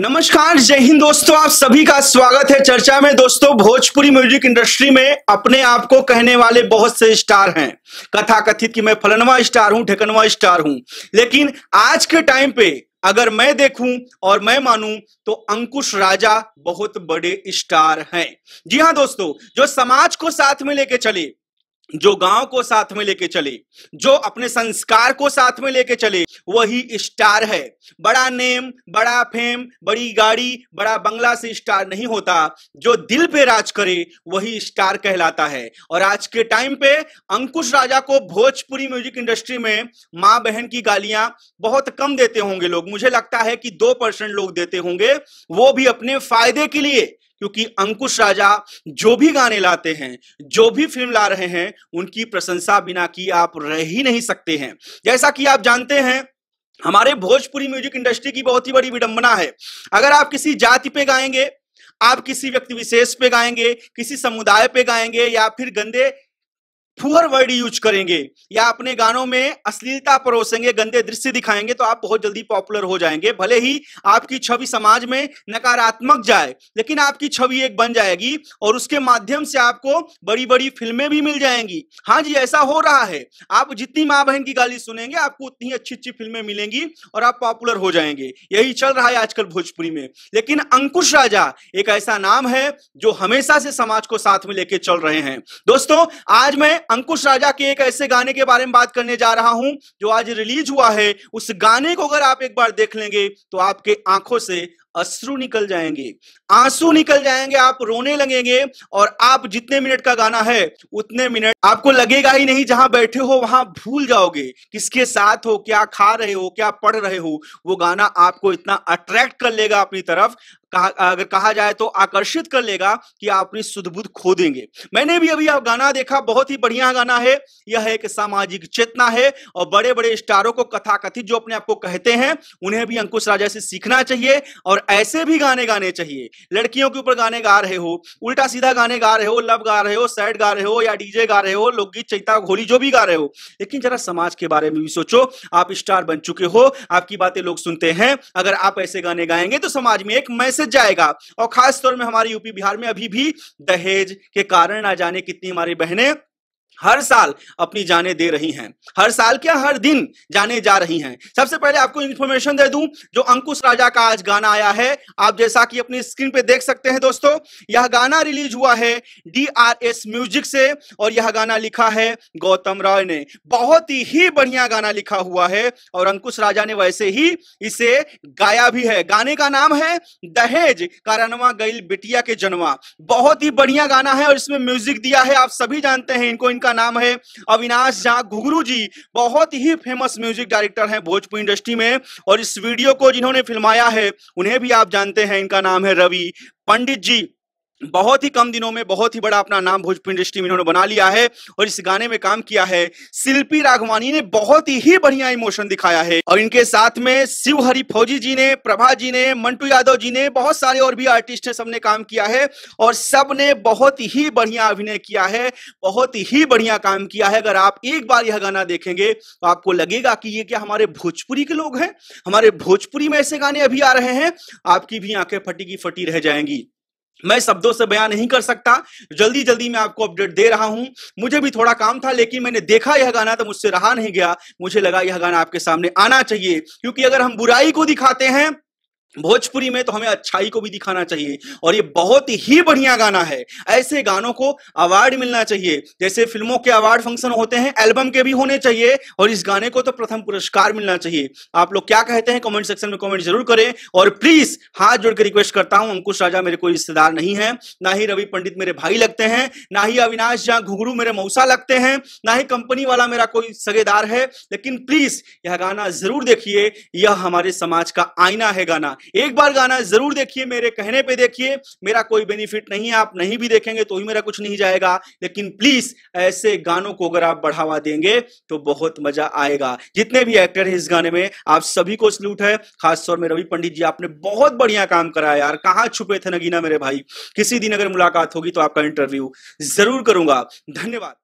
नमस्कार जय हिंद दोस्तों आप सभी का स्वागत है चर्चा में दोस्तों भोजपुरी म्यूजिक इंडस्ट्री में अपने आप को कहने वाले बहुत से स्टार हैं कथा कथित कि मैं फलनवा स्टार हूं ठेकनवा स्टार हूं लेकिन आज के टाइम पे अगर मैं देखूं और मैं मानूं तो अंकुश राजा बहुत बड़े स्टार हैं जी हाँ दोस्तों जो समाज को साथ में लेके चले जो गांव को साथ में लेके चले जो अपने संस्कार को साथ में लेके चले वही स्टार है बड़ा नेम बड़ा फेम बड़ी गाड़ी बड़ा बंगला से स्टार नहीं होता जो दिल पे राज करे वही स्टार कहलाता है और आज के टाइम पे अंकुश राजा को भोजपुरी म्यूजिक इंडस्ट्री में माँ बहन की गालियां बहुत कम देते होंगे लोग मुझे लगता है कि दो परसेंट लोग देते होंगे वो भी अपने फायदे के लिए क्योंकि अंकुश राजा जो भी गाने लाते हैं जो भी फिल्म ला रहे हैं उनकी प्रशंसा बिना की आप रह ही नहीं सकते हैं जैसा कि आप जानते हैं हमारे भोजपुरी म्यूजिक इंडस्ट्री की बहुत ही बड़ी विडंबना है अगर आप किसी जाति पे गाएंगे आप किसी व्यक्ति विशेष पे गाएंगे किसी समुदाय पे गाएंगे या फिर गंदे पुअर वर्ड यूज करेंगे या अपने गानों में अश्लीलता परोसेंगे गंदे दृश्य दिखाएंगे तो आप बहुत जल्दी पॉपुलर हो जाएंगे भले ही आपकी छवि समाज में नकारात्मक जाए लेकिन आपकी छवि एक बन जाएगी और उसके माध्यम से आपको बड़ी बड़ी फिल्में भी मिल जाएंगी हाँ जी ऐसा हो रहा है आप जितनी माँ बहन की गाली सुनेंगे आपको उतनी अच्छी अच्छी फिल्में मिलेंगी और आप पॉपुलर हो जाएंगे यही चल रहा है आजकल भोजपुरी में लेकिन अंकुश राजा एक ऐसा नाम है जो हमेशा से समाज को साथ में लेके चल रहे हैं दोस्तों आज मैं अंकुश राजा के एक ऐसे गाने के बारे में बात करने जा रहा हूं जो आज रिलीज हुआ है उस गाने को अगर आप एक बार देख लेंगे तो आपके आंखों से अश्रु निकल जाएंगे आंसू निकल जाएंगे आप रोने लगेंगे और आप जितने मिनट का गाना है उतने मिनट आपको लगेगा ही नहीं जहां बैठे हो वहां भूल जाओगे किसके साथ हो क्या खा रहे हो क्या पढ़ रहे हो वो गाना आपको इतना अट्रैक्ट कर लेगा अपनी तरफ कहा, अगर कहा जाए तो आकर्षित कर लेगा कि आप अपनी सुधबुद खो देंगे मैंने भी अभी आप गाना देखा बहुत ही बढ़िया गाना है यह एक सामाजिक चेतना है और बड़े बड़े स्टारों को कथाकथित जो अपने आप को कहते हैं उन्हें भी अंकुश राजा से सीखना चाहिए और ऐसे भी गाने गाने चाहिए लड़कियों के ऊपर गाने गा रहे हो उल्टा सीधा गाने गा रहे हो लव गा रहे हो सैड गा रहे हो या डीजे गा रहे हो लोकगीत चैता घोली जो भी गा रहे हो लेकिन जरा समाज के बारे में भी सोचो आप स्टार बन चुके हो आपकी बातें लोग सुनते हैं अगर आप ऐसे गाने गाएंगे तो समाज में एक मैसेज मैसेज जाएगा और खासतौर में हमारे यूपी बिहार में अभी भी दहेज के कारण ना जाने कितनी हमारी बहनें हर साल अपनी जाने दे रही हैं हर साल क्या हर दिन जाने जा रही हैं सबसे पहले आपको इन्फॉर्मेशन दे दूं जो अंकुश राजा का आज गाना आया है आप जैसा कि अपनी स्क्रीन पे देख सकते हैं दोस्तों यह गाना रिलीज हुआ है डी आर एस म्यूजिक से और यह गाना लिखा है गौतम राय ने बहुत ही बढ़िया गाना लिखा हुआ है और अंकुश राजा ने वैसे ही इसे गाया भी है गाने का नाम है दहेज कारनवा गैल बिटिया के जनवा बहुत ही बढ़िया गाना है और इसमें म्यूजिक दिया है आप सभी जानते हैं इनको जिनका नाम है अविनाश झा घुगरू जी बहुत ही फेमस म्यूजिक डायरेक्टर हैं भोजपुरी इंडस्ट्री में और इस वीडियो को जिन्होंने फिल्माया है उन्हें भी आप जानते हैं इनका नाम है रवि पंडित जी बहुत ही कम दिनों में बहुत ही बड़ा अपना नाम भोजपुरी इंडस्ट्री में इन्होंने बना लिया है और इस गाने में काम किया है शिल्पी राघवानी ने बहुत ही बढ़िया इमोशन दिखाया है और इनके साथ में शिव हरि फौजी जी ने प्रभा जी ने मंटू यादव जी ने बहुत सारे और भी आर्टिस्ट है सबने काम किया है और सब ने बहुत ही बढ़िया अभिनय किया है बहुत ही बढ़िया काम किया है अगर आप एक बार यह गाना देखेंगे तो आपको लगेगा कि ये क्या हमारे भोजपुरी के लोग हैं हमारे भोजपुरी में ऐसे गाने अभी आ रहे हैं आपकी भी आंखें फटी की फटी रह जाएंगी मैं शब्दों से बयान नहीं कर सकता जल्दी जल्दी मैं आपको अपडेट दे रहा हूं मुझे भी थोड़ा काम था लेकिन मैंने देखा यह गाना तो मुझसे रहा नहीं गया मुझे लगा यह गाना आपके सामने आना चाहिए क्योंकि अगर हम बुराई को दिखाते हैं भोजपुरी में तो हमें अच्छाई को भी दिखाना चाहिए और ये बहुत ही बढ़िया गाना है ऐसे गानों को अवार्ड मिलना चाहिए जैसे फिल्मों के अवार्ड फंक्शन होते हैं एल्बम के भी होने चाहिए और इस गाने को तो प्रथम पुरस्कार मिलना चाहिए आप लोग क्या कहते हैं कमेंट सेक्शन में कमेंट जरूर करें और प्लीज हाथ जोड़कर रिक्वेस्ट करता हूं अंकुश राजा मेरे कोई रिश्तेदार नहीं है ना ही रवि पंडित मेरे भाई लगते हैं ना ही अविनाश जहाँ घुघरू मेरे मऊसा लगते हैं ना ही कंपनी वाला मेरा कोई सगेदार है लेकिन प्लीज यह गाना जरूर देखिए यह हमारे समाज का आईना है गाना एक बार गाना जरूर देखिए मेरे कहने पे देखिए मेरा कोई बेनिफिट नहीं है आप नहीं भी देखेंगे तो ही मेरा कुछ नहीं जाएगा लेकिन प्लीज ऐसे गानों को अगर आप बढ़ावा देंगे तो बहुत मजा आएगा जितने भी एक्टर हैं इस गाने में आप सभी को सल्यूट है खासतौर में रवि पंडित जी आपने बहुत बढ़िया काम करा यार कहाँ छुपे थे नगीना मेरे भाई किसी दिन अगर मुलाकात होगी तो आपका इंटरव्यू जरूर करूंगा धन्यवाद